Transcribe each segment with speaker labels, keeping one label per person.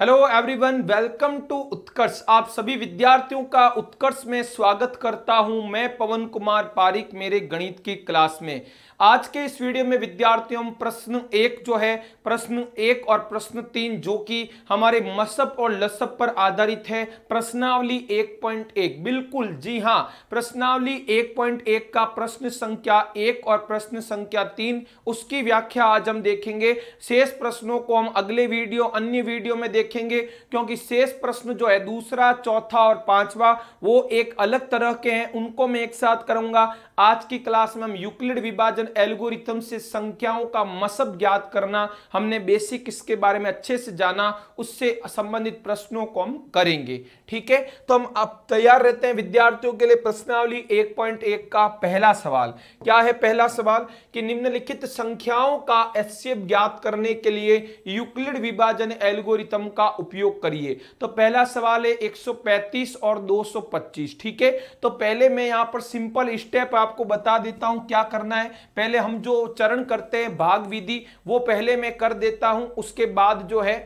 Speaker 1: hello everyone welcome to Utkarsh आप सभी विद्यार्थियों का उत्कर्ष में स्वागत करता हूं मैं पवन कुमार पारिक मेरे गणित की क्लास में आज के इस वीडियो में विद्यार्थियों प्रश्न एक जो है प्रश्न एक और प्रश्न तीन जो कि हमारे मसब और लसब पर आधारित है प्रश्नावली 1.1 बिल्कुल जी हां प्रश्नावली 1.1 का प्रश्न संख्या एक और प्रश्न संख्या तीन उसकी व्याख्या आज हम देखेंगे शेष प्रश्नों को हम अगले वीडियो अन्य वीडियो में देख देखेंगे क्योंकि शेष प्रश्न जो है दूसरा चौथा और पांचवा वो एक अलग तरह के हैं उनको मैं एक साथ करूंगा आज की क्लास में हम यूक्लिड विभाजन एल्गोरिथम से संख्याओं का मसब ज्ञात करना हमने बेसिक इसके बारे में अच्छे से जाना उससे संबंधित प्रश्नों को हम करेंगे ठीक है तो हम अब तैयार रहते हैं विद्यार्थियों के लिए प्रश्नावली एक पॉइंट एक का पहला सवाल क्या है पहला सवाल कि निम्नलिखित संख्याओं का एस ज्ञात करने के लिए यूक्लिड विभाजन एल्गोरिथम का उपयोग करिए तो पहला सवाल है 135 और 225 ठीक है तो पहले मैं यहां पर सिंपल स्टेप आपको बता देता हूं क्या करना है पहले हम जो चरण करते हैं भाग विधि वो पहले मैं कर देता हूं उसके बाद जो है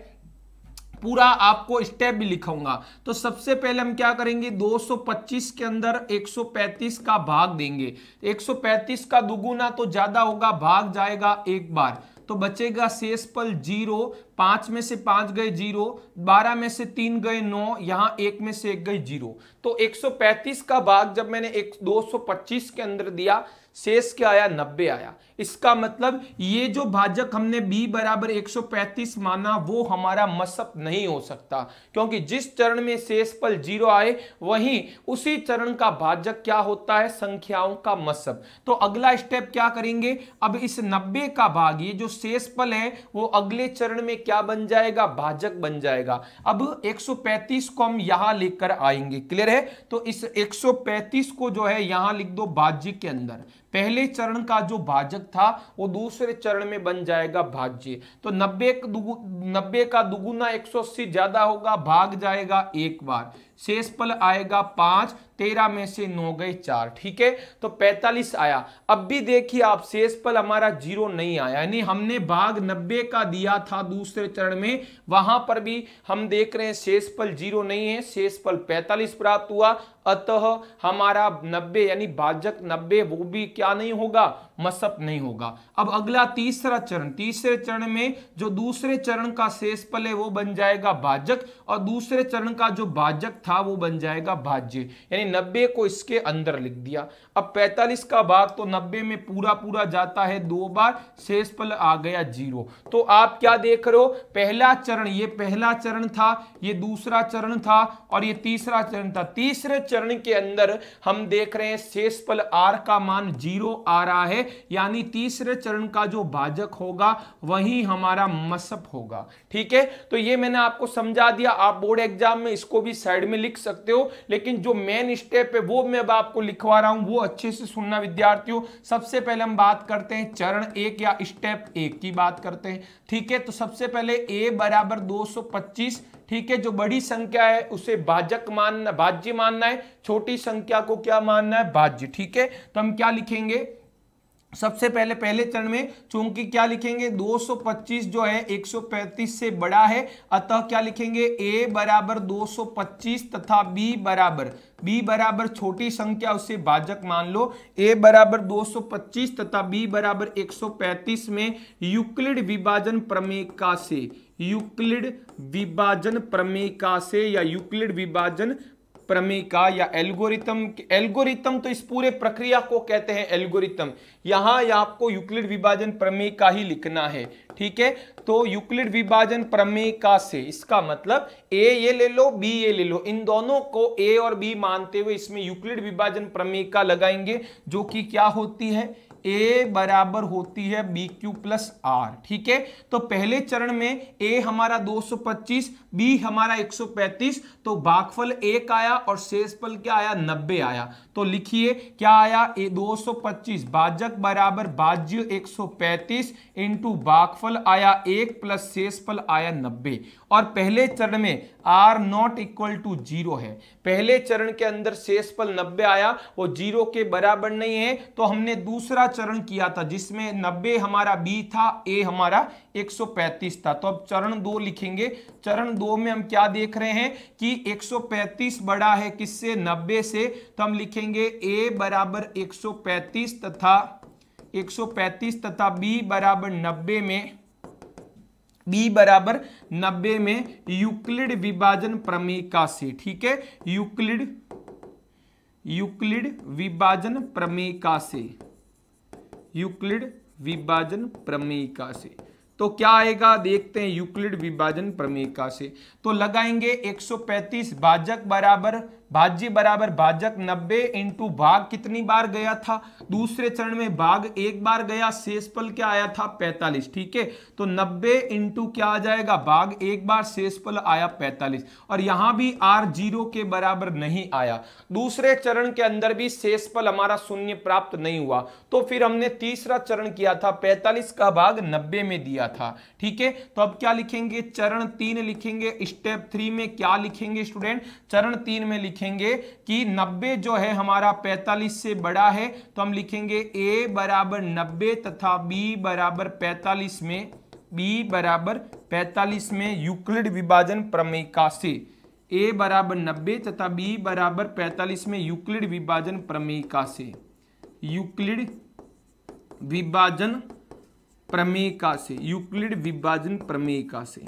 Speaker 1: पूरा आपको स्टेप भी लिखाऊंगा तो सबसे पहले हम क्या करेंगे 225 के अंदर 135 का भाग देंगे 135 का दुगुना तो ज्यादा होगा भाग जाएगा एक बार तो बचेगा शेष पल जीरो पांच में से पांच गए जीरो बारह में से तीन गए नौ यहां एक में से एक गए जीरो तो 135 का भाग जब मैंने एक 225 के अंदर दिया शेष क्या आया नब्बे आया इसका मतलब ये जो भाजक हमने b बराबर 135 माना वो हमारा मसअप नहीं हो सकता क्योंकि जिस चरण में शेष पल जीरो आए वहीं उसी चरण का भाजक क्या होता है संख्याओं का मसअप तो अगला स्टेप क्या करेंगे अब इस 90 का भाग ये जो शेष पल है वो अगले चरण में क्या बन जाएगा भाजक बन जाएगा अब 135 को हम यहां लेकर आएंगे क्लियर है तो इस एक को जो है यहां लिख दो भाज्य के अंदर पहले चरण का जो भाजक था वो दूसरे चरण में बन जाएगा भाज्य तो नब्बे नब्बे का दुगुना एक सौ अस्सी ज्यादा होगा भाग जाएगा एक बार शेष पल आएगा पांच तेरह में से नौ गए चार ठीक है तो पैंतालीस आया अब भी देखिए आप शेष पल हमारा जीरो नहीं आया यानी हमने भाग नब्बे का दिया था दूसरे चरण में वहां पर भी हम देख रहे हैं शेष पल जीरो नहीं है शेष पल पैंतालीस प्राप्त हुआ अतः हमारा नब्बे यानी भाजक नब्बे वो भी क्या नहीं होगा मसप नहीं होगा अब अगला तीसरा चरण तीसरे चरण में जो दूसरे चरण का शेष पल है वो बन जाएगा भाजक और दूसरे चरण का जो भाजक था था वो बन जाएगा भाज्य यानी नब्बे को इसके अंदर लिख दिया अब पैंतालीस का भाग तो नब्बे में पूरा पूरा जाता है दो बार शेष पल आ गया जीरो तो आप क्या देख रहे हो पहला चरण ये पहला चरण था ये दूसरा चरण था और ये तीसरा चरण था तीसरे चरण के अंदर हम देख रहे हैं शेष पल आर का मान जीरो आ रहा है यानी तीसरे चरण का जो भाजक होगा वही हमारा मसप होगा ठीक है तो ये मैंने आपको समझा दिया आप बोर्ड एग्जाम में इसको भी साइड में लिख सकते हो लेकिन जो मेन स्टेप है वो मैं अब आपको लिखवा रहा हूं वो अच्छे से सुनना विद्यार्थियों सबसे पहले हम बात करते हैं चरण एक या स्टेप एक की बात करते हैं ठीक है तो सबसे पहले ए बराबर दो ठीक है जो बड़ी संख्या है उसे भाजक मानना भाज्य मानना है छोटी संख्या को क्या मानना है भाज्य ठीक है तो हम क्या लिखेंगे सबसे पहले पहले चरण में चूंकि क्या लिखेंगे 225 जो है 135 से बड़ा है अतः क्या लिखेंगे ए बराबर 225 तथा बी बराबर बी बराबर छोटी संख्या उसे भाजक मान लो ए बराबर 225 तथा बी बराबर 135 में यूक्लिड विभाजन प्रमेका से यूक्लिड विभाजन प्रमेका से या यूक्लिड विभाजन प्रमिका या एल्गोरिथम एल्गोरिथम तो इस पूरे प्रक्रिया को कहते हैं एल्गोरिथम यहां या आपको यूक्लिड विभाजन प्रमेय का ही लिखना है ठीक है तो यूक्लिड विभाजन प्रमेय का से इसका मतलब ए ये ले लो बी ये ले लो इन दोनों को ए और बी मानते हुए इसमें यूक्लिड विभाजन प्रमेय का लगाएंगे जो कि क्या होती है ए बराबर होती है बी क्यू प्लस आर ठीक है तो पहले चरण में ए हमारा 225 बी हमारा 135 तो भागफल एक आया और शेषफल क्या आया 90 आया तो लिखिए क्या आया ए 225 भाजक बराबर भाज्य 135 सौ पैंतीस इंटू भागफल आया एक प्लस शेषफल आया नब्बे और पहले चरण में R not equal to zero है पहले चरण के अंदर शेषफल नब्बे आया वो जीरो के बराबर नहीं है तो हमने दूसरा चरण किया था जिसमें नब्बे हमारा बी था ए हमारा 135 था तो अब चरण दो लिखेंगे चरण दो में हम क्या देख रहे हैं कि 135 बड़ा है किससे नब्बे से तो हम लिखेंगे ए बराबर 135 तथा 135 तथा बी बराबर 90 में बी बराबर नब्बे में यूक्लिड विभाजन प्रमेय का से ठीक है यूक्लिड यूक्लिड विभाजन प्रमेय का से यूक्लिड विभाजन प्रमेय का से तो क्या आएगा देखते हैं यूक्लिड विभाजन प्रमेय का से तो लगाएंगे 135 भाजक बराबर भाज्य बराबर भाजक 90 इंटू भाग कितनी बार गया था दूसरे चरण में भाग एक बार गया शेषफल क्या आया था 45 ठीक है तो 90 इंटू क्या आ जाएगा भाग एक बार शेषफल आया 45 और यहां भी आर जीरो के बराबर नहीं आया दूसरे चरण के अंदर भी शेषफल हमारा शून्य प्राप्त नहीं हुआ तो फिर हमने तीसरा चरण किया था पैंतालीस का भाग नब्बे में दिया था ठीक है तो अब क्या लिखेंगे चरण तीन लिखेंगे स्टेप थ्री में क्या लिखेंगे स्टूडेंट चरण तीन में लिखेंगे लिखेंगे कि 90 जो है हमारा 45 से बड़ा है तो हम लिखेंगे ए बराबर नब्बे तथा बी बराबर 45 में बी बराबर 45 में यूक्लिड विभाजन प्रमेका से ए बराबर नब्बे तथा बी बराबर 45 में यूक्लिड विभाजन प्रमेका से यूक्लिड विभाजन प्रमेका से यूक्लिड विभाजन प्रमेका से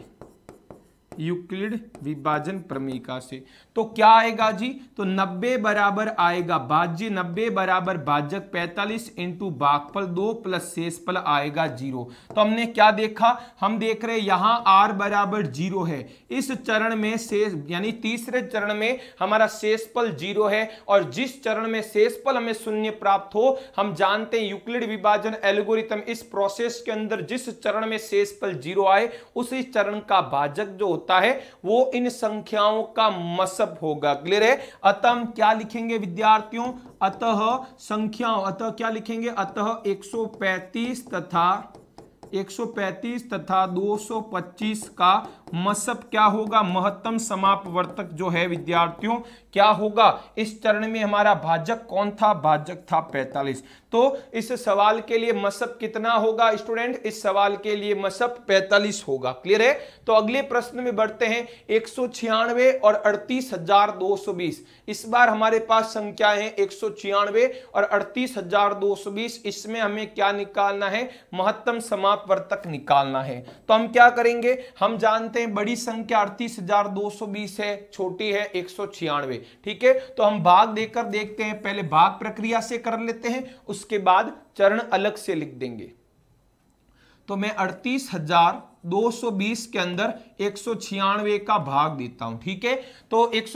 Speaker 1: यूक्लिड विभाजन प्रमीका से तो क्या आएगा जी तो 90 बराबर आएगा बाज्य 90 बराबर बाजक 45 इंटू बागफल दो प्लस शेषफल आएगा जीरो तो हमने क्या देखा हम देख रहे हैं यहां आर बराबर जीरो है इस चरण में शेष यानी तीसरे चरण में हमारा शेषफल जीरो है और जिस चरण में शेषफल हमें शून्य प्राप्त हो हम जानते हैं यूक्लिड विभाजन एल्गोरिथम इस प्रोसेस के अंदर जिस चरण में शेषफल जीरो आए उसी चरण का भाजक जो होता है वो इन संख्याओं का मसब होगा क्लियर है अतः हम क्या लिखेंगे विद्यार्थियों अतः संख्याओं अतः क्या लिखेंगे अतः 135 तथा 135 तथा 225 का मसप क्या होगा महत्तम समापवर्तक जो है विद्यार्थियों क्या होगा इस चरण में हमारा भाजक कौन था भाजक था 45 तो इस सवाल के लिए मसप कितना होगा स्टूडेंट इस सवाल के लिए मसप 45 होगा क्लियर है तो अगले प्रश्न में बढ़ते हैं एक और अड़तीस इस बार हमारे पास संख्या है एक और अड़तीस इसमें हमें क्या निकालना है महत्तम समापवर्तक निकालना है तो हम क्या करेंगे हम जानते हैं बड़ी संख्या अड़तीस हजार दो सौ बीस है छोटी है एक सौ छियानवे ठीक है तो हम भाग देकर देखते हैं पहले भाग प्रक्रिया से कर लेते हैं उसके बाद चरण अलग से लिख देंगे तो मैं अड़तीस हजार 220 के अंदर एक का भाग देता हूं ठीक है तो एक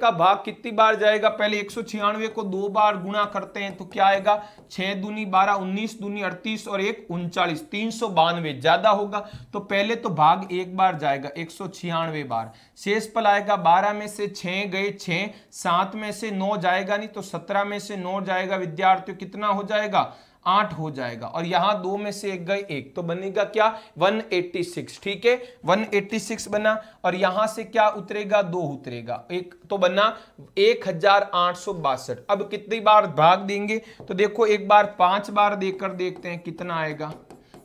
Speaker 1: का भाग कितनी बार जाएगा पहले एक को दो बार गुणा करते हैं तो क्या आएगा छह दूनी बारह उन्नीस दूनी अड़तीस और एक उनचालीस तीन सौ बानवे ज्यादा होगा तो पहले तो भाग एक बार जाएगा एक बार शेष पल आएगा बारह में से छह गए छह सात में से नौ जाएगा नहीं तो सत्रह में से नौ जाएगा विद्यार्थियों कितना हो जाएगा आठ हो जाएगा और यहां दो में से एक गए एक तो बनेगा क्या 186 ठीक है 186 बना और यहां से क्या उतरेगा दो उतरेगा एक तो बना एक हजार आठ सौ बासठ अब कितनी बार भाग देंगे तो देखो एक बार पांच बार देकर देखते हैं कितना आएगा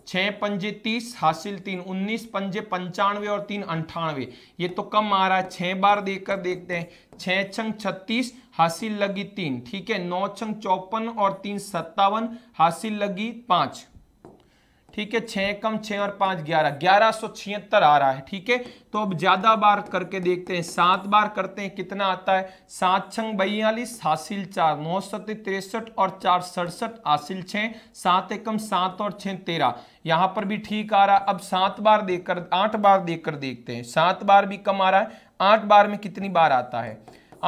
Speaker 1: छः पंजे तीस हासिल तीन उन्नीस पंजे पंचानवे और तीन अंठानवे ये तो कम आ रहा है छः बार देखकर देखते हैं छः छंग छत्तीस हासिल लगी तीन ठीक है नौ छंग चौपन और तीन सत्तावन हासिल लगी पाँच ठीक है छ कम छ और पांच ग्यारह ग्यारह सौ छिहत्तर आ रहा है ठीक है तो अब ज़्यादा बार करके देखते हैं सात बार करते हैं कितना आता है सात छंग बयालीस हासिल चार नौ सत्य तिरसठ और चार सड़सठ हासिल छ सात एकम सात और छ तेरह यहां पर भी ठीक आ रहा है अब सात बार देखकर आठ बार देखकर देखते हैं सात बार भी कम आ रहा है आठ बार में कितनी बार आता है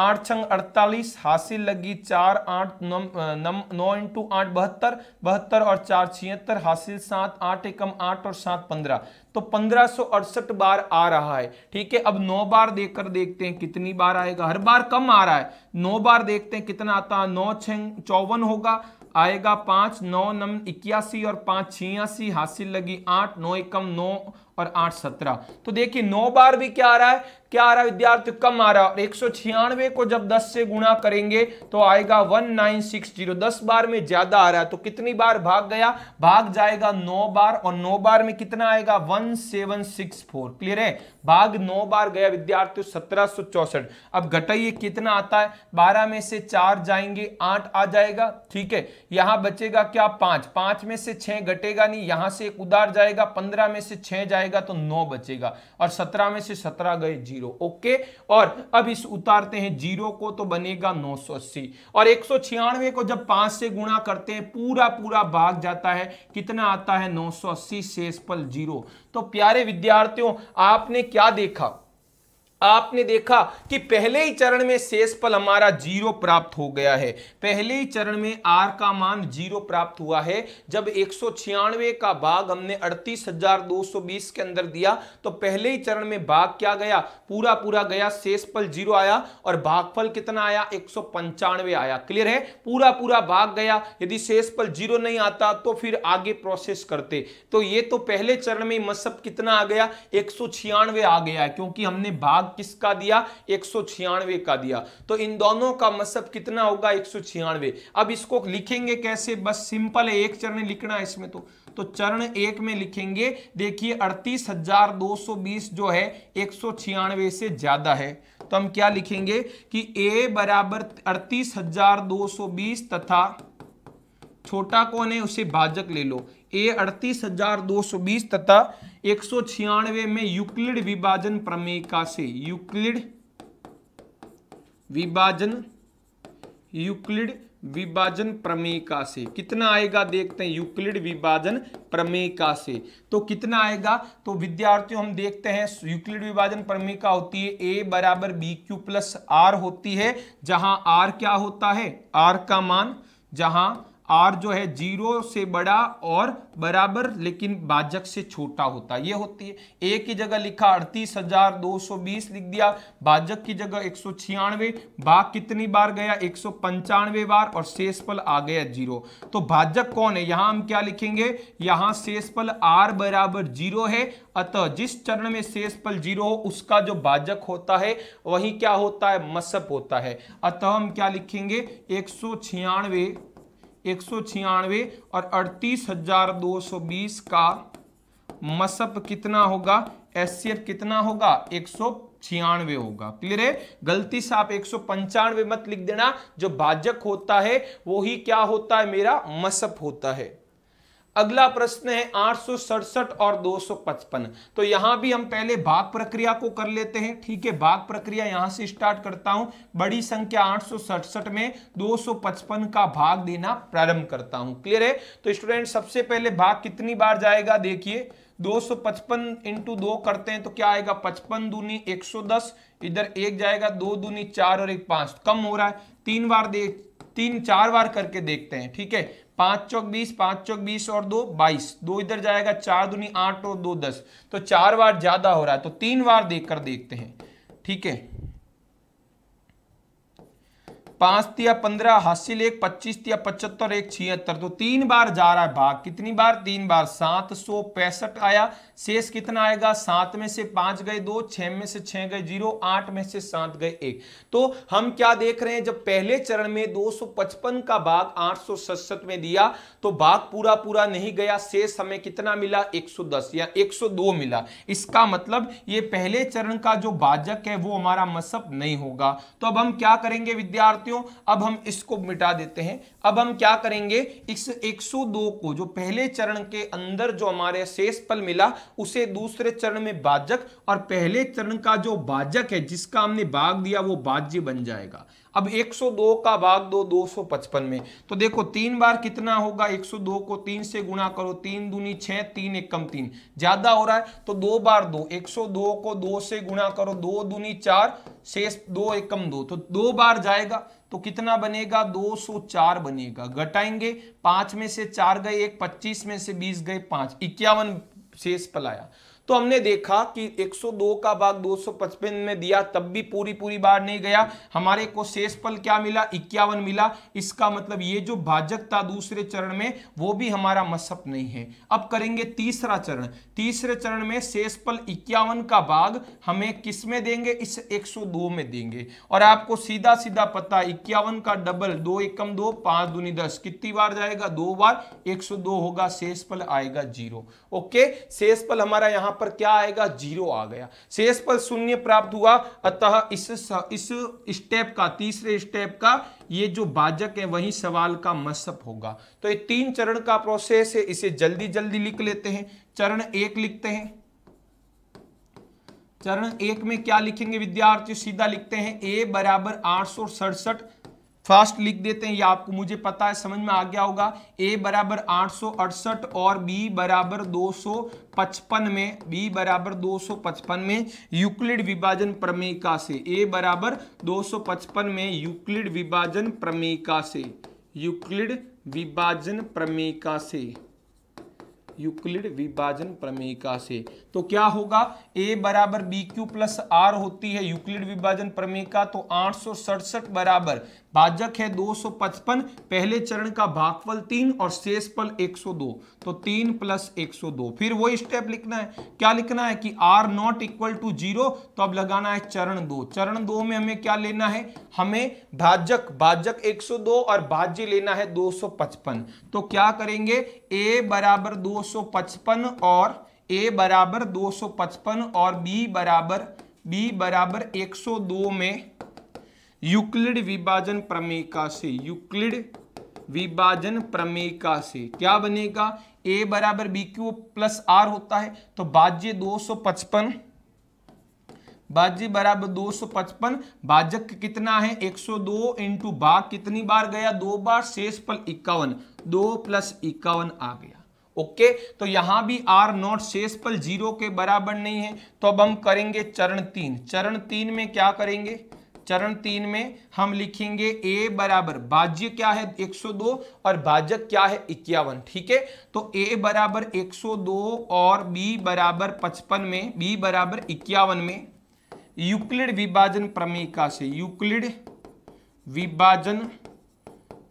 Speaker 1: आठ छंग अड़तालीस हासिल लगी चार आठ नम नौ इंटू आठ बहत्तर बहत्तर और चार छिहत्तर हासिल सात आठ एकम आठ और सात पंद्रह तो पंद्रह अड़सठ बार आ रहा है ठीक है अब नौ बार देखकर देखते हैं कितनी बार आएगा हर बार कम आ रहा है नौ बार देखते हैं कितना आता है नौ छंग चौवन होगा आएगा पाँच नौ नम इक्यासी और पाँच छियासी हासिल लगी आठ नौ एकम नौ और आठ सत्रह तो देखिए नौ बार भी क्या आ रहा है क्या आ रहा विद्यार्थी कम आ रहा है और एक को जब 10 से गुणा करेंगे तो आएगा 1960 10 बार में ज्यादा आ रहा है तो कितनी बार भाग गया भाग जाएगा 9 बार और 9 बार में कितना आएगा 1764 क्लियर है भाग 9 बार गया विद्यार्थी सत्रह अब घटाइए कितना आता है बारह में से चार जाएंगे आठ आ जाएगा ठीक है यहां बचेगा क्या पांच पांच में से छह घटेगा नहीं यहां से एक उदार जाएगा पंद्रह में से छह जाएगा तो नौ बचेगा और सत्रह में से सत्रह गए जीरो जीरो ओके और अब इस उतारते हैं जीरो को तो बनेगा नौ सौ अस्सी और एक सौ छियानवे को जब पांच से गुणा करते हैं पूरा पूरा भाग जाता है कितना आता है नौ सौ अस्सी शेषफल जीरो तो प्यारे विद्यार्थियों आपने क्या देखा आपने देखा कि पहले ही चरण में शेष पल हमारा जीरो प्राप्त हो गया है पहले ही चरण में आर का मान जीरो प्राप्त हुआ है जब एक का भाग हमने अड़तीस के अंदर दिया तो पहले ही चरण में भाग क्या गया पूरा पूरा गया शेष पल जीरो आया और भागफल कितना आया एक आया क्लियर है पूरा पूरा भाग गया यदि शेष पल जीरो नहीं आता तो फिर आगे प्रोसेस करते तो ये तो पहले चरण में मसब कितना आ गया एक आ गया क्योंकि हमने भाग भाग किसका दिया एक का दिया तो इन दोनों का मसब कितना होगा एक अब इसको लिखेंगे कैसे बस सिंपल है एक चरण लिखना है इसमें तो तो चरण एक में लिखेंगे देखिए अड़तीस हजार दो सौ बीस जो है एक सौ छियानवे से ज्यादा है तो हम क्या लिखेंगे कि ए बराबर अड़तीस हजार दो सौ बीस तथा छोटा कौन है उसे भाजक ले लो ए अड़तीस हजार दो सौ बीस तथा एक सौ छियानवे में यूक्लिड विभाजन प्रमेयिका से यूक्लिड विभाजन यूक्लिड विभाजन प्रमेयिका से कितना आएगा देखते हैं यूक्लिड विभाजन प्रमेयिका से तो कितना आएगा तो विद्यार्थियों हम देखते हैं यूक्लिड विभाजन प्रमेयिका होती है ए बराबर बी क्यू प्लस आर होती है जहां आर क्या होता है आर का मान जहां आर जो है जीरो से बड़ा और बराबर लेकिन बाजक से छोटा होता ये होती है ए की जगह लिखा अड़तीस हजार दो सौ बीस लिख दिया भाजक की जगह एक सौ छियानवे भाग कितनी बार गया एक सौ पंचानवे बार और शेष पल आ गया जीरो तो भाजक कौन है यहां हम क्या लिखेंगे यहां शेष पल आर बराबर जीरो है अतः जिस चरण में शेष पल जीरो हो उसका जो भाजक होता है वही क्या होता है मसप होता है अतः हम क्या लिखेंगे एक सौ छियानवे एक और अड़तीस हजार दो सौ बीस का मसप कितना होगा एस कितना होगा एक छियानवे होगा क्लियर है गलती से आप एक मत लिख देना जो भाजक होता है वो ही क्या होता है मेरा मसप होता है अगला प्रश्न है आठ और 255 तो यहां भी हम पहले भाग प्रक्रिया को कर लेते हैं ठीक है भाग प्रक्रिया यहां से स्टार्ट करता हूं बड़ी संख्या आठ में 255 का भाग देना प्रारंभ करता हूं क्लियर है तो स्टूडेंट सबसे पहले भाग कितनी बार जाएगा देखिए 255 इंटू दो करते हैं तो क्या आएगा पचपन दूनी 110 इधर एक जाएगा दो दूनी चार और एक पांच कम हो रहा है तीन बार देख तीन चार बार करके देखते हैं ठीक है पांच चौक बीस पांच चौक बीस और दो बाईस दो इधर जाएगा चार दुनी आठ और दो दस तो चार बार ज्यादा हो रहा है तो तीन बार देख कर देखते हैं ठीक है पांच तिया पंद्रह हासिल एक पच्चीस तिया पचहत्तर एक छिहत्तर तो तीन बार जा रहा है भाग कितनी बार तीन बार सात सौ पैंसठ आया शेष कितना आएगा सात में से पांच गए दो छह में से छह गए जीरो आठ में से सात गए एक तो हम क्या देख रहे हैं जब पहले चरण में दो सौ पचपन का भाग आठ सौ में दिया तो भाग पूरा पूरा नहीं गया शेष हमें कितना मिला दस या दो मिला इसका मतलब ये पहले चरण का जो भाजक है वो हमारा मसअप नहीं होगा तो अब हम क्या करेंगे विद्यार्थी साथियों अब हम इसको मिटा देते हैं अब हम क्या करेंगे इस 102 को जो पहले चरण के अंदर जो हमारे शेष पल मिला उसे दूसरे चरण में बाजक और पहले चरण का जो बाजक है जिसका हमने भाग दिया वो बाज्य बन जाएगा अब 102 का भाग दो 255 में तो देखो तीन बार कितना होगा 102 को तीन से गुणा करो तीन दूनी छः तीन एक कम तीन ज्यादा हो रहा है तो दो बार दो 102 को दो से गुणा करो दो दूनी चार शेष दो एक कम दो तो दो बार जाएगा तो कितना बनेगा 204 बनेगा घटाएंगे पांच में से चार गए एक पच्चीस में से बीस गए पांच इक्यावन शेष पलाया तो हमने देखा कि 102 का भाग 255 में दिया तब भी पूरी पूरी बार नहीं गया हमारे को शेष पल क्या मिला इक्यावन मिला इसका मतलब ये जो भाजक था दूसरे चरण में वो भी हमारा मसअप नहीं है अब करेंगे तीसरा चरण तीसरे चरण में शेष पल इक्यावन का भाग हमें किस में देंगे इस 102 में देंगे और आपको सीधा सीधा पता इक्यावन का डबल दो एकम दो पांच दूनी दस कितनी बार जाएगा दो बार एक होगा शेष पल आएगा जीरो ओके शेष पल हमारा यहां पर क्या आएगा जीरो आ गया शेष पर शून्य प्राप्त हुआ अतः इस इस स्टेप का तीसरे स्टेप का ये जो बाजक है वही सवाल का मसअप होगा तो ये तीन चरण का प्रोसेस है इसे जल्दी जल्दी लिख लेते हैं चरण एक लिखते हैं चरण एक में क्या लिखेंगे विद्यार्थी सीधा लिखते हैं ए बराबर आठ सौ सड़सठ फास्ट लिख देते हैं ये आपको मुझे पता है समझ में आ गया होगा ए बराबर आठ और बी बराबर 255 में बी बराबर 255 में यूक्लिड विभाजन प्रमेका से ए बराबर 255 में यूक्लिड विभाजन प्रमेका से यूक्लिड विभाजन प्रमेका से यूक्लिड विभाजन प्रमेका से तो क्या होगा ए बराबर बी क्यू प्लस आर होती है यूक्लिड विभाजन प्रमेका तो आठ बराबर भाजक है 255 पहले चरण का भागफल तीन और शेष पल एक तो तीन प्लस एक फिर वो स्टेप लिखना है क्या लिखना है कि R not equal to zero तो अब लगाना है चरण दो चरण दो में हमें क्या लेना है हमें भाजक भाजक 102 और भाज्य लेना है 255 तो क्या करेंगे ए बराबर दो और ए बराबर दो और बी बराबर बी बराबर एक में यूक्लिड विभाजन प्रमेका से यूक्लिड विभाजन प्रमेका से क्या बनेगा ए बराबर बी क्यू प्लस आर होता है तो बाज्य 255 बाज्य बराबर 255 भाजक कितना है 102 सौ इंटू भाग कितनी बार गया दो बार शेष पल इक्यावन दो प्लस इक्यावन आ गया ओके तो यहां भी आर नॉट शेष पर जीरो के बराबर नहीं है तो अब हम करेंगे चरण तीन चरण तीन में क्या करेंगे चरण तीन में हम लिखेंगे ए बराबर बाज्य क्या है 102 और भाजक क्या है इक्यावन ठीक है तो ए बराबर 102 और बी बराबर 55 में बी बराबर इक्यावन में यूक्लिड विभाजन प्रमेका से यूक्लिड विभाजन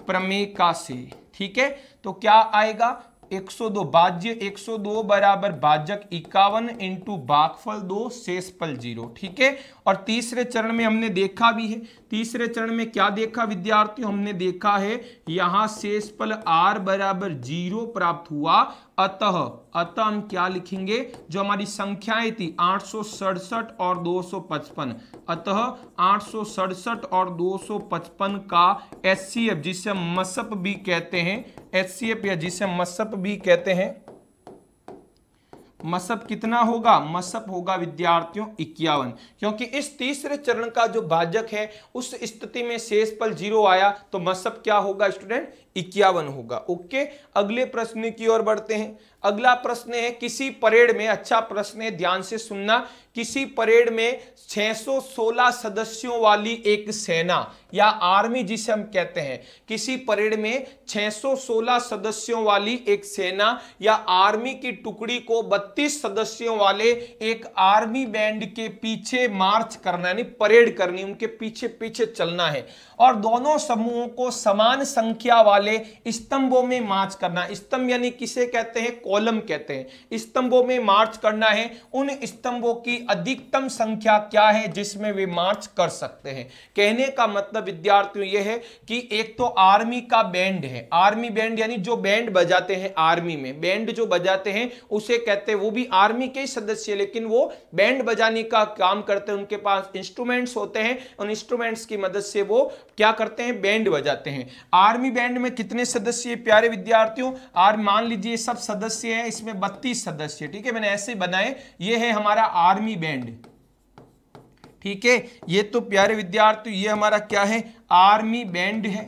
Speaker 1: प्रमेका से ठीक है तो क्या आएगा 102 बाज्य 102 बराबर भाजक इक्यावन इंटू बागफल दो शेषफल जीरो ठीक है और तीसरे चरण में हमने देखा भी है तीसरे चरण में क्या देखा विद्यार्थियों हमने देखा है यहां शेषफल आर बराबर जीरो प्राप्त हुआ अतः अतः हम क्या लिखेंगे जो हमारी संख्याएं थी आठ और 255 अतः आठ और 255 का एस जिसे मसप भी कहते हैं एस या जिसे मसप भी कहते हैं मसब कितना होगा मसब होगा विद्यार्थियों इक्यावन क्योंकि इस तीसरे चरण का जो भाजक है उस स्थिति में शेष पल जीरो आया तो मसब क्या होगा स्टूडेंट इक्यावन होगा ओके अगले प्रश्न की ओर बढ़ते हैं अगला प्रश्न है किसी परेड में अच्छा प्रश्न है ध्यान से सुनना किसी परेड में 616 सदस्यों वाली एक सेना या आर्मी जिसे हम कहते हैं किसी परेड में 616 सदस्यों वाली एक सेना या आर्मी की टुकड़ी को 32 सदस्यों वाले एक आर्मी बैंड के पीछे मार्च करना यानी परेड करनी उनके पीछे पीछे चलना है और दोनों समूहों को समान संख्या वाले स्तंभों में मार्च करना स्तंभ यानी किसे कहते हैं कॉलम कहते हैं स्तंभों में मार्च करना है उन स्तंभों की अधिकतम संख्या क्या है जिसमें वे मार्च कर सकते हैं कहने का मतलब विद्यार्थियों यह है कि एक तो आर्मी का बैंड है आर्मी बैंड यानी जो बैंड बजाते हैं आर्मी में बैंड जो बजाते हैं उसे कहते हैं वो भी आर्मी के सदस्य लेकिन वो बैंड बजाने का काम करते हैं उनके पास इंस्ट्रूमेंट्स होते हैं उन इंस्ट्रूमेंट्स की मदद से वो क्या करते हैं बैंड बजाते हैं आर्मी बैंड में कितने सदस्य प्यारे विद्यार्थियों आर मान लीजिए सब सदस्य सदस्य है इसमें बत्तीस सदस्य ठीक है मैंने ऐसे बनाए ये है हमारा आर्मी बैंड ठीक है ये तो प्यारे विद्यार्थी ये हमारा क्या है आर्मी बैंड है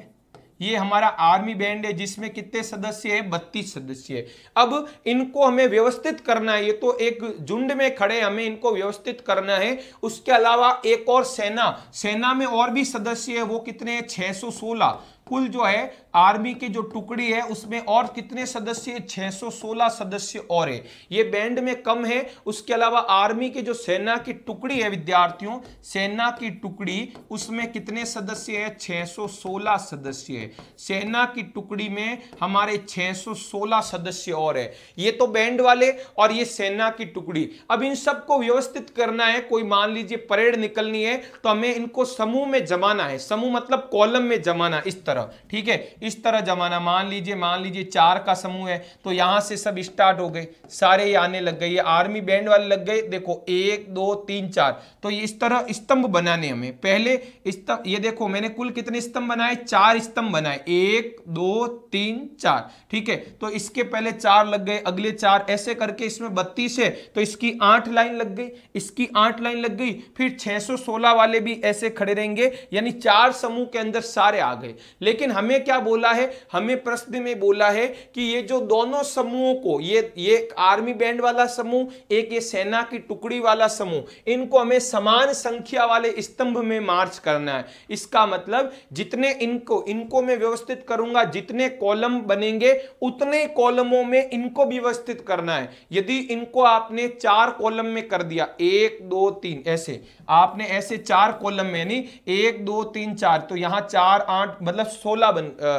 Speaker 1: ये हमारा आर्मी बैंड है जिसमें कितने सदस्य है बत्तीस सदस्य है अब इनको हमें व्यवस्थित करना है ये तो एक झुंड में खड़े हमें इनको व्यवस्थित करना है उसके अलावा एक और सेना सेना में और भी सदस्य है वो कितने हैं 616 कुल जो है आर्मी की जो टुकड़ी है उसमें और कितने सदस्य है 616 सदस्य और है ये बैंड में कम है उसके अलावा आर्मी की जो सेना की टुकड़ी है विद्यार्थियों सेना की टुकड़ी उसमें कितने सदस्य है 616 सदस्य है सेना की टुकड़ी में हमारे 616 सदस्य और है ये तो बैंड वाले और ये सेना की टुकड़ी अब इन सबको व्यवस्थित करना है कोई मान लीजिए परेड निकलनी है तो हमें इनको समूह में जमाना है समूह मतलब कॉलम में जमाना इस तरह ठीक है इस तरह जमाना मान लीजिए मान लीजिए चार का समूह है तो यहां से सब स्टार्ट हो गए सारे ये आने लग गए ये आर्मी बैंड वाले लग गए देखो एक दो तीन चार तो इस तरह स्तंभ बनाने हमें पहले स्तंभ ये देखो मैंने कुल कितने स्तंभ बनाए चार स्तंभ बनाए एक दो तीन चार ठीक है तो इसके पहले चार लग गए अगले चार ऐसे करके इसमें बत्तीस है तो इसकी आठ लाइन लग गई इसकी आठ लाइन लग गई फिर छह वाले भी ऐसे खड़े रहेंगे यानी चार समूह के अंदर सारे आ गए लेकिन हमें क्या बोल बोला है हमें प्रश्न में बोला है कि ये जो दोनों समूहों को ये ये आर्मी बैंड वाला समूह एक ये सेना की टुकड़ी वाला समूह इनको हमें समान संख्या वाले स्तंभ में मार्च करना है इसका मतलब जितने इनको इनको मैं व्यवस्थित करूंगा जितने कॉलम बनेंगे उतने कॉलमों में इनको व्यवस्थित करना है यदि इनको आपने चार कॉलम में कर दिया एक दो तीन ऐसे आपने ऐसे चार कॉलम में यानी एक दो तीन चार तो यहां चार आठ मतलब सोलह बन आ,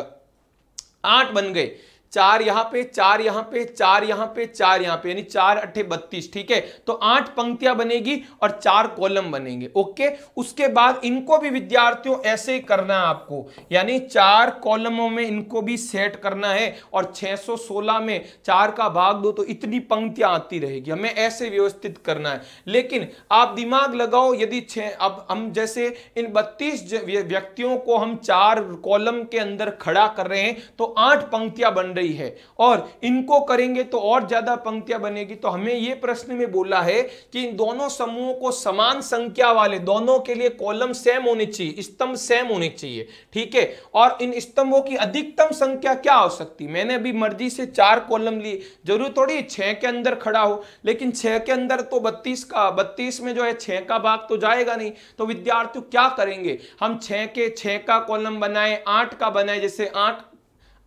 Speaker 1: आठ बन गए चार यहां पे चार यहां पे चार यहां पे चार यहां पे यानी चार अट्ठे बत्तीस ठीक है तो आठ पंक्तियां बनेगी और चार कॉलम बनेंगे ओके उसके बाद इनको भी विद्यार्थियों ऐसे ही करना है आपको यानी चार कॉलमों में इनको भी सेट करना है और 616 में चार का भाग दो तो इतनी पंक्तियां आती रहेगी हमें ऐसे व्यवस्थित करना है लेकिन आप दिमाग लगाओ यदि अब हम जैसे इन बत्तीस व्यक्तियों को हम चार कॉलम के अंदर खड़ा कर रहे हैं तो आठ पंक्तियां बन रही है और इनको करेंगे तो और ज्यादा पंक्तियां बनेगी तो हमें यह प्रश्न में बोला है कि इन दोनों समूहों को समान संख्या वाले दोनों के लिए कॉलम सेम होने चाहिए स्तंभ सेम होने चाहिए ठीक है और इन स्तंभों की अधिकतम संख्या क्या हो सकती मैंने अभी मर्जी से चार कॉलम लिए जरूर थोड़ी छह के अंदर खड़ा हो लेकिन छह के अंदर तो बत्तीस का बत्तीस में जो है छह का भाग तो जाएगा नहीं तो विद्यार्थी क्या करेंगे हम छह के छह का कॉलम बनाए आठ का बनाए जैसे आठ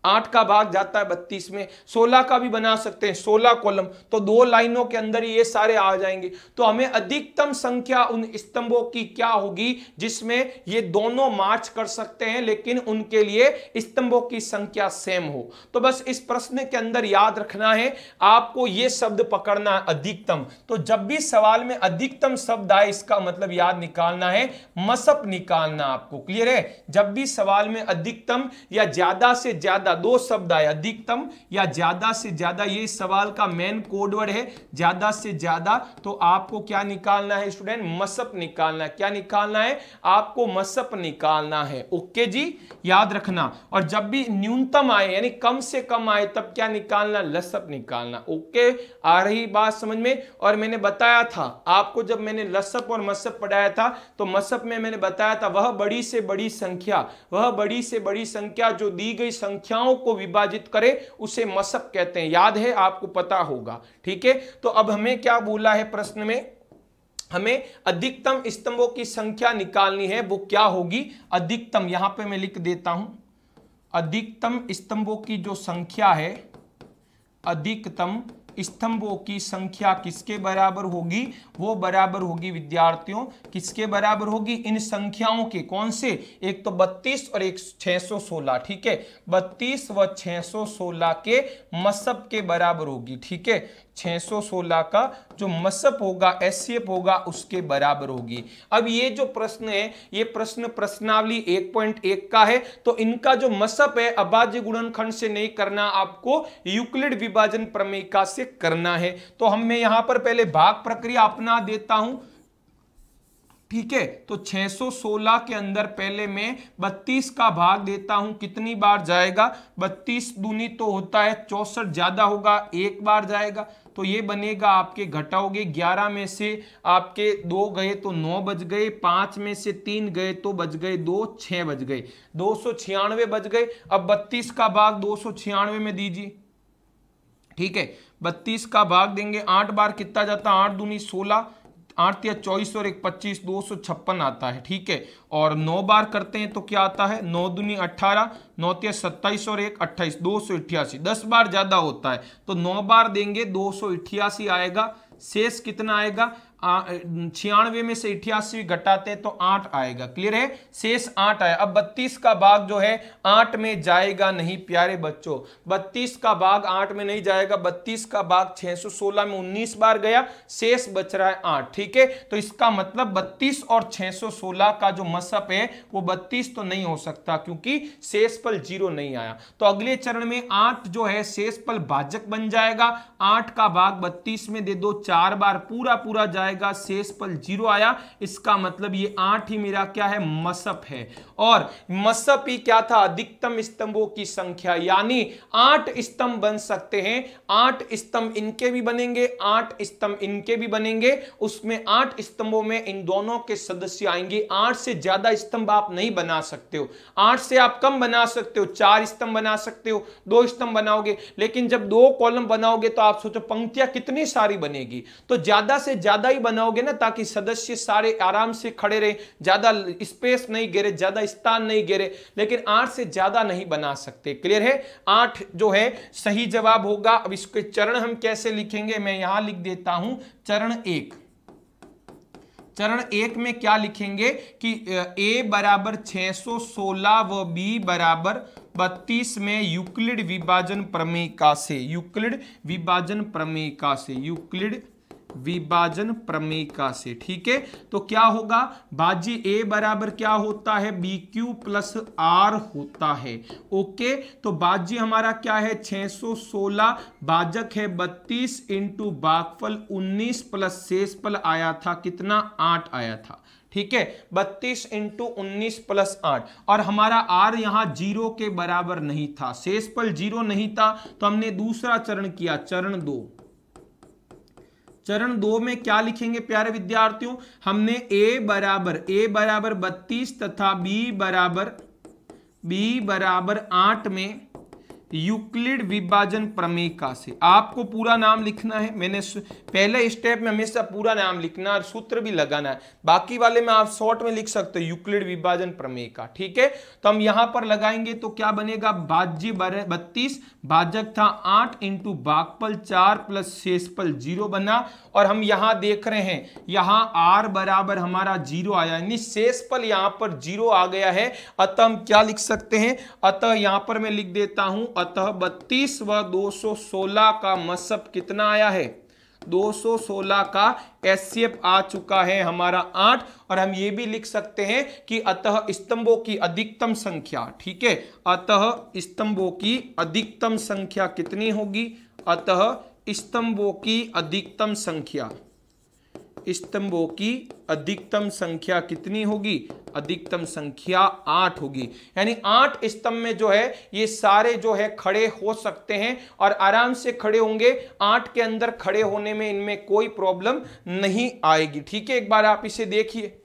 Speaker 1: आठ का भाग जाता है बत्तीस में सोलह का भी बना सकते हैं सोलह कॉलम तो दो लाइनों के अंदर ये सारे आ जाएंगे तो हमें अधिकतम संख्या उन स्तंभों की क्या होगी जिसमें ये दोनों मार्च कर सकते हैं लेकिन उनके लिए स्तंभों की संख्या सेम हो तो बस इस प्रश्न के अंदर याद रखना है आपको ये शब्द पकड़ना है अधिकतम तो जब भी सवाल में अधिकतम शब्द आए इसका मतलब याद निकालना है मसअप निकालना आपको क्लियर है जब भी सवाल में अधिकतम या ज्यादा से ज्यादा ज्यादा दो शब्द आए अधिकतम या ज्यादा से ज्यादा ये सवाल का मेन कोडवर्ड है ज्यादा से ज्यादा तो आपको क्या निकालना है स्टूडेंट मसअप निकालना है क्या निकालना है आपको मसअप निकालना है ओके जी याद रखना और जब भी न्यूनतम आए यानी कम से कम आए तब क्या निकालना लसअप निकालना ओके आ रही बात समझ में और मैंने बताया था आपको जब मैंने लसअप और मसअप पढ़ाया था तो मसअप में मैंने बताया था वह बड़ी से बड़ी संख्या वह बड़ी से बड़ी संख्या जो दी गई संख्या दिशाओं को विभाजित करे उसे मसक कहते हैं याद है आपको पता होगा ठीक है तो अब हमें क्या बोला है प्रश्न में हमें अधिकतम स्तंभों की संख्या निकालनी है वो क्या होगी अधिकतम यहां पे मैं लिख देता हूं अधिकतम स्तंभों की जो संख्या है अधिकतम स्तंभों की संख्या किसके बराबर होगी वो बराबर होगी विद्यार्थियों किसके बराबर होगी इन संख्याओं के कौन से एक तो 32 और एक 616 ठीक है 32 व 616 के मसब के बराबर होगी ठीक है 616 का जो मसअप होगा एस होगा उसके बराबर होगी अब ये जो प्रश्न है ये प्रश्न प्रश्नावली 1.1 का है तो इनका जो मसअप है अभाज्य गुणनखंड से नहीं करना आपको यूक्लिड विभाजन प्रमेयिका से करना है तो हम मैं यहां पर पहले भाग प्रक्रिया अपना देता हूं ठीक है तो 616 के अंदर पहले मैं 32 का भाग देता हूं कितनी बार जाएगा 32 दूनी तो होता है चौसठ ज़्यादा होगा एक बार जाएगा तो ये बनेगा आपके घटाओगे 11 में से आपके दो गए तो नौ बज गए पांच में से तीन गए तो बज गए दो छह बज गए दो बज गए अब बत्तीस का भाग दो में दीजिए ठीक है बत्तीस का भाग देंगे आठ बार कितना जाता आठ दूनी सोलह आठ या चौबीस और एक पच्चीस दो सौ छप्पन आता है ठीक है और नौ बार करते हैं तो क्या आता है नौ दुनी अट्ठारह नौ तिया सत्ताईस और एक अट्ठाईस दो सौ अठासी दस बार ज़्यादा होता है तो नौ बार देंगे दो सौ अठासी आएगा शेष कितना आएगा छियानवे में से अठासी घटाते तो आठ आएगा क्लियर है शेष आठ आया अब बत्तीस का भाग जो है आठ में जाएगा नहीं प्यारे बच्चों बत्तीस का भाग आठ में नहीं जाएगा बत्तीस का भाग सोलह में उन्नीस बार गया शेष बच रहा है आठ ठीक है तो इसका मतलब बत्तीस और सौ सोलह का जो मसअप है वो बत्तीस तो नहीं हो सकता क्योंकि शेष पल जीरो नहीं आया तो अगले चरण में आठ जो है शेष पल भाजक बन जाएगा आठ का भाग बत्तीस में दे दो चार बार पूरा पूरा जाएगा आएगा शेष पल जीरो आया इसका मतलब ये आठ ही मेरा क्या है मसप है और मसप ही क्या था अधिकतम स्तंभों की संख्या यानी आठ स्तंभ बन सकते हैं आठ स्तंभ इनके भी बनेंगे आठ स्तंभ इनके भी बनेंगे उसमें आठ स्तंभों में इन दोनों के सदस्य आएंगे आठ से ज्यादा स्तंभ आप नहीं बना सकते हो आठ से आप कम बना सकते हो चार स्तंभ बना सकते हो दो स्तंभ बनाओगे लेकिन जब दो कॉलम बनाओगे तो आप सोचो पंक्तियां कितनी सारी बनेगी तो ज्यादा से ज्यादा बनाओगे ना ताकि सदस्य सारे आराम से खड़े रहे ज़्यादा स्पेस नहीं गिरे ज़्यादा स्थान नहीं गिरे लेकिन आठ से ज़्यादा नहीं बना सकते क्लियर है आठ जो है सही जवाब होगा अब इसके चरण हम कैसे लिखेंगे मैं यहां लिख देता हूं चरण एक चरण एक में क्या लिखेंगे कि ए बराबर 616 व बी बराबर 32 में यूक्लिड विभाजन प्रमेय का से यूक्लिड विभाजन प्रमेय का से यूक्लिड विभाजन प्रमेका से ठीक है तो क्या होगा भाज्य ए बराबर क्या होता है बी क्यू प्लस आर होता है ओके तो भाज्य हमारा क्या है 616 भाजक है 32 इंटू बागफल 19 प्लस शेषफल आया था कितना आठ आया था ठीक है बत्तीस इंटू उन्नीस प्लस आठ और हमारा आर यहां जीरो के बराबर नहीं था शेषफल जीरो नहीं था तो हमने दूसरा चरण किया चरण दो चरण दो में क्या लिखेंगे प्यारे विद्यार्थियों हमने ए बराबर ए बराबर बत्तीस तथा बी बराबर बी बराबर आठ में यूक्लिड विभाजन प्रमेय का से आपको पूरा नाम लिखना है मैंने पहले स्टेप में हमेशा पूरा नाम लिखना और सूत्र भी लगाना है बाकी वाले में आप शॉर्ट में लिख सकते हो यूक्लिड विभाजन प्रमेय का ठीक है तो हम यहां पर लगाएंगे तो क्या बनेगा भाज्य बत्तीस भाजक था आठ इंटू बागपल चार प्लस शेषपल जीरो बना और हम यहां देख रहे हैं यहां आर बराबर हमारा जीरो आया यानी शेषपल यहां पर जीरो आ गया है अतः हम क्या लिख सकते हैं अतः यहां पर मैं लिख देता हूं अतः बत्तीस व 216 का मसअप कितना आया है 216 का एस आ चुका है हमारा आठ और हम ये भी लिख सकते हैं कि अतः स्तंभों की अधिकतम संख्या ठीक है अतः स्तंभों की अधिकतम संख्या कितनी होगी अतः स्तंभों की अधिकतम संख्या स्तंभों की अधिकतम संख्या कितनी होगी अधिकतम संख्या आठ होगी यानी आठ स्तंभ में जो है ये सारे जो है खड़े हो सकते हैं और आराम से खड़े होंगे आठ के अंदर खड़े होने में इनमें कोई प्रॉब्लम नहीं आएगी ठीक है एक बार आप इसे देखिए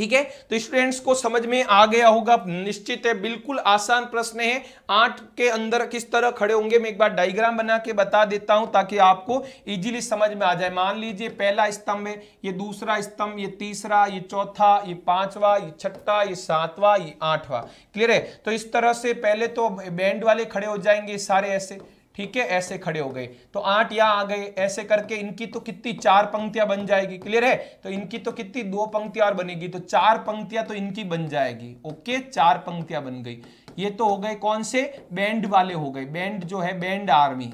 Speaker 1: ठीक है तो स्टूडेंट्स को समझ में आ गया होगा निश्चित है बिल्कुल आसान प्रश्न है आठ के अंदर किस तरह खड़े होंगे मैं एक बार डायग्राम बना के बता देता हूं ताकि आपको इजीली समझ में आ जाए मान लीजिए पहला स्तंभ है ये दूसरा स्तंभ ये तीसरा ये चौथा ये पांचवा ये छठा ये सातवा ये आठवा क्लियर है तो इस तरह से पहले तो बैंड वाले खड़े हो जाएंगे सारे ऐसे ठीक है ऐसे खड़े हो गए तो आठ या आ गए ऐसे करके इनकी तो कितनी चार पंक्तियां बन जाएगी क्लियर है तो इनकी तो कितनी दो पंक्तियां और बनेगी तो चार पंक्तियां तो इनकी बन जाएगी ओके चार पंक्तियां बन गई ये तो हो गए कौन से बैंड वाले हो गए बैंड जो है बैंड आर्मी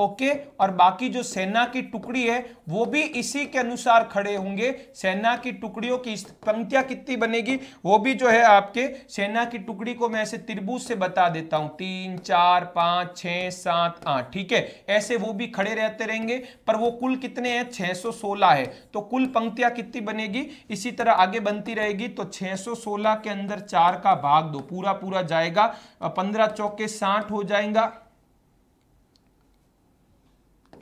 Speaker 1: ओके और बाकी जो सेना की टुकड़ी है वो भी इसी के अनुसार खड़े होंगे सेना की टुकड़ियों की पंक्तियां कितनी बनेगी वो भी जो है आपके सेना की टुकड़ी को मैं ऐसे त्रिभुज से बता देता हूं तीन चार पांच छ सात आठ ठीक है ऐसे वो भी खड़े रहते रहेंगे पर वो कुल कितने हैं 616 है तो कुल पंक्तियां कितनी बनेगी इसी तरह आगे बनती रहेगी तो सोलह के अंदर चार का भाग दो पूरा पूरा जाएगा पंद्रह चौके साठ हो जाएगा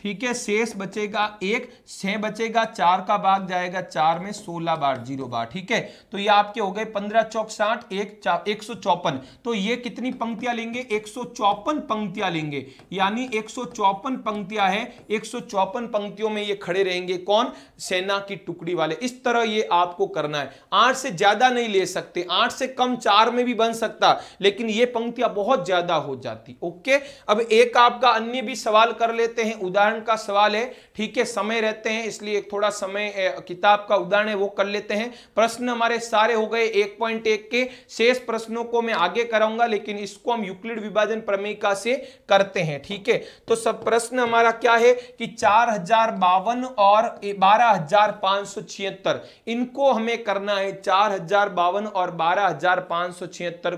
Speaker 1: ठीक है शेष बचेगा एक छह बचेगा चार का भाग जाएगा चार में सोलह बार जीरो बार ठीक है तो ये आपके हो गए पंद्रह चौक साठ एक, एक सौ चौपन तो ये कितनी पंक्तियां लेंगे एक सौ चौपन पंक्तियां लेंगे यानी एक सौ चौपन पंक्तियां हैं एक सौ चौपन पंक्तियों में ये खड़े रहेंगे कौन सेना की टुकड़ी वाले इस तरह ये आपको करना है आठ से ज्यादा नहीं ले सकते आठ से कम चार में भी बन सकता लेकिन ये पंक्तियां बहुत ज्यादा हो जाती ओके अब एक आपका अन्य भी सवाल कर लेते हैं उदाहरण उदाहरण का सवाल है ठीक है समय रहते हैं इसलिए एक थोड़ा समय किताब का उदाहरण है वो कर लेते हैं प्रश्न हमारे सारे हो गए एक पॉइंट एक के शेष प्रश्नों को मैं आगे कराऊंगा लेकिन इसको हम यूक्लिड विभाजन प्रमेयिका से करते हैं ठीक है तो सब प्रश्न हमारा क्या है कि चार और बारह इनको हमें करना है चार और बारह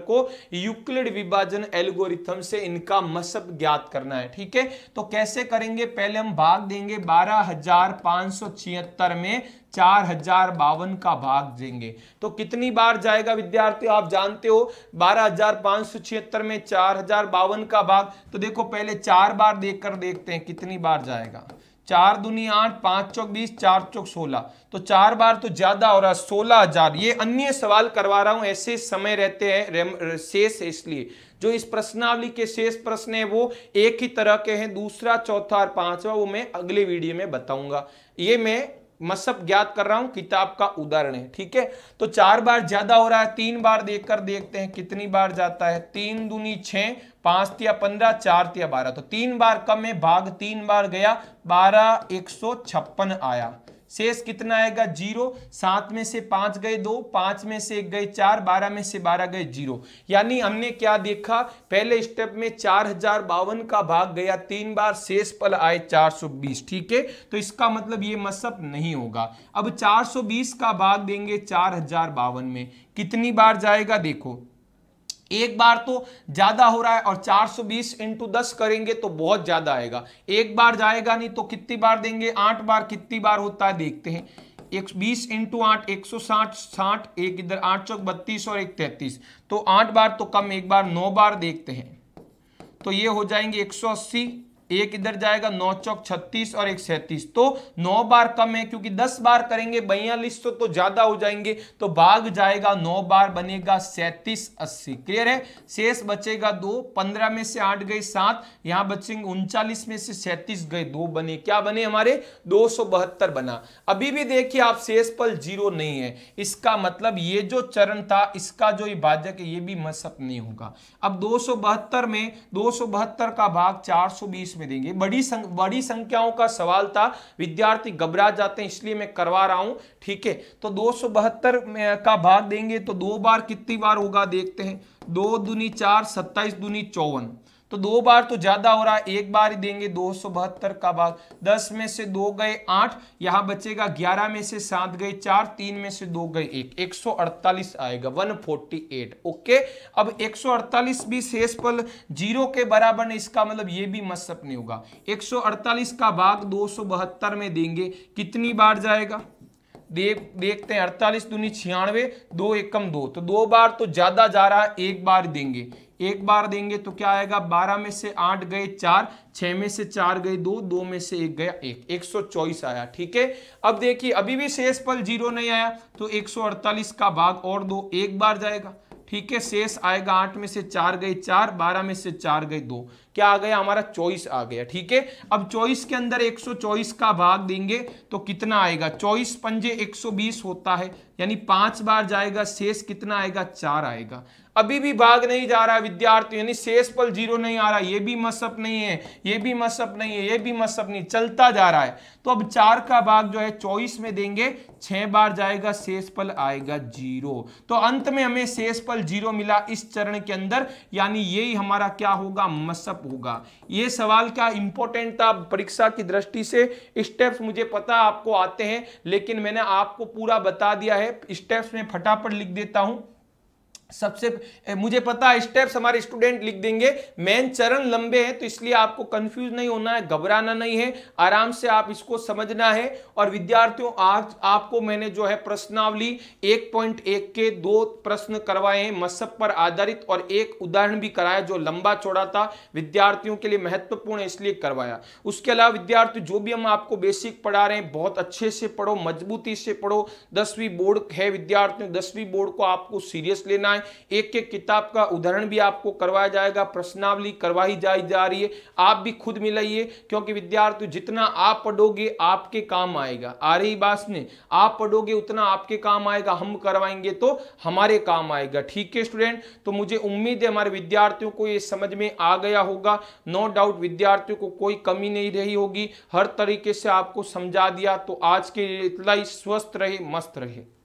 Speaker 1: को यूक्लिड विभाजन एल्गोरिथम से इनका मसब ज्ञात करना है ठीक है तो कैसे करेंगे पहले पहले हम भाग देंगे बारह हजार पाँच सौ छिहत्तर में चार हजार बावन का भाग देंगे तो कितनी बार जाएगा विद्यार्थी आप जानते हो बारह हजार पाँच सौ छिहत्तर में चार हजार बावन का भाग तो देखो पहले चार बार देख कर देखते हैं कितनी बार जाएगा चार दुनी आठ पांच चौक बीस चार चौक सोलह तो चार बार तो ज़्यादा हो रहा है सोलह हजार ये अन्य सवाल करवा रहा हूं ऐसे समय रहते हैं शेष इसलिए जो इस प्रश्नावली के शेष प्रश्न है वो एक ही तरह के हैं दूसरा चौथा और पांचवा वो मैं अगले वीडियो में बताऊंगा ये मैं मसब ज्ञात कर रहा हूं किताब का उदाहरण है ठीक है तो चार बार ज्यादा हो रहा है तीन बार देखकर देखते हैं कितनी बार जाता है तीन दूनी छह पांच या पंद्रह चार या बारह तो तीन बार कम है भाग तीन बार गया बारह एक सौ छप्पन आया शेष कितना आएगा जीरो सात में से पांच गए दो पांच में से एक गए चार बारह में से बारह गए जीरो यानी हमने क्या देखा पहले स्टेप में चार हजार बावन का भाग गया तीन बार शेष पल आए चार सौ बीस ठीक है तो इसका मतलब ये मसअप नहीं होगा अब चार सौ बीस का भाग देंगे चार हजार बावन में कितनी बार जाएगा देखो एक बार तो ज्यादा हो रहा है और 420 इंटू दस करेंगे तो बहुत ज्यादा आएगा एक बार जाएगा नहीं तो कितनी बार देंगे आठ बार कितनी बार होता है देखते हैं एक बीस इंटू आठ एक सौ साठ साठ एक इधर आठ चौक बत्तीस और एक तैतीस तो आठ बार तो कम एक बार नौ बार देखते हैं तो ये हो जाएंगे एक सौ अस्सी एक इधर जाएगा नौ चौक छत्तीस और एक सैतीस तो नौ बार कम है क्योंकि दस बार करेंगे बयालीस सौ तो, तो ज्यादा हो जाएंगे तो भाग जाएगा नौ बार बनेगा सैतीस अस्सी क्लियर है शेष बचेगा दो पंद्रह में से आठ गए सात यहां बचेंगे उनचालीस में से सैतीस गए दो बने क्या बने हमारे दो बना अभी भी देखिए आप शेष पल जीरो नहीं है इसका मतलब ये जो चरण था इसका जो विभाजक है ये भी मसअप नहीं होगा अब दो में दो का भाग चार में में देंगे बड़ी संग, बड़ी संख्याओं का सवाल था विद्यार्थी घबरा जाते हैं इसलिए मैं करवा रहा हूं ठीक है तो दो का भाग देंगे तो दो बार कितनी बार होगा देखते हैं दो दुनी चार सत्ताईस दूनी चौवन तो दो बार तो ज्यादा हो रहा है एक बार ही देंगे दो का भाग दस में से दो गए आठ यहाँ बचेगा ग्यारह में से सात गए चार तीन में से दो गए एक 148 आएगा 148 ओके अब 148 भी शेष पल जीरो के बराबर नहीं इसका मतलब ये भी मत नहीं होगा 148 का भाग दो में देंगे कितनी बार जाएगा देख देखते हैं अड़तालीस दूनी छियानवे दो एकम दो तो दो बार तो ज्यादा जा रहा है एक बार देंगे एक बार देंगे तो क्या आएगा बारह में से आठ गए चार छह में से चार गए दो दो में से एक गया एक एक सौ चौबीस आया ठीक है अब देखिए अभी भी शेष पल जीरो नहीं आया तो एक सौ अड़तालीस का भाग और दो एक बार जाएगा ठीक है शेष आएगा आठ में से चार गए चार बारह में से चार गए दो क्या आ गया हमारा चॉइस आ गया ठीक है अब चॉइस के अंदर 124 का भाग देंगे तो कितना आएगा चॉइस पंजे 120 होता है यानी पांच बार जाएगा शेष कितना आएगा चार आएगा अभी भी भाग नहीं जा रहा है विद्यार्थी यानी शेष पल जीरो नहीं आ रहा ये भी मसअप नहीं है ये भी मसअप नहीं है ये भी मसअप नहीं चलता जा रहा है तो अब चार का भाग जो है चौबीस में देंगे छह बार जाएगा शेष पल आएगा जीरो तो अंत में हमें शेष पल जीरो मिला इस चरण के अंदर यानी यही हमारा क्या होगा मसअप होगा ये सवाल क्या इंपॉर्टेंट था परीक्षा की दृष्टि से स्टेप्स मुझे पता आपको आते हैं लेकिन मैंने आपको पूरा बता दिया है स्टेप्स में फटाफट लिख देता हूं सबसे मुझे पता है स्टेप्स हमारे स्टूडेंट लिख देंगे मेन चरण लंबे हैं तो इसलिए आपको कंफ्यूज नहीं होना है घबराना नहीं है आराम से आप इसको समझना है और विद्यार्थियों आज आपको मैंने जो है प्रश्नावली 1.1 के दो प्रश्न करवाए हैं मसब पर आधारित और एक उदाहरण भी कराया जो लंबा चौड़ा था विद्यार्थियों के लिए महत्वपूर्ण इसलिए करवाया उसके अलावा विद्यार्थी जो भी हम आपको बेसिक पढ़ा रहे हैं बहुत अच्छे से पढ़ो मजबूती से पढ़ो दसवीं बोर्ड है विद्यार्थियों दसवीं बोर्ड को आपको सीरियस लेना है है एक एक किताब का उदाहरण भी आपको करवाया जाएगा प्रश्नावली करवाई जाई जा रही है आप भी खुद मिलाइए क्योंकि विद्यार्थी जितना आप पढ़ोगे आपके काम आएगा आ रही बात ने आप पढ़ोगे उतना आपके काम आएगा हम करवाएंगे तो हमारे काम आएगा ठीक है स्टूडेंट तो मुझे उम्मीद है हमारे विद्यार्थियों को ये समझ में आ गया होगा नो डाउट विद्यार्थियों को कोई कमी नहीं रही होगी हर तरीके से आपको समझा दिया तो आज के लिए इतना ही स्वस्थ रहे मस्त रहे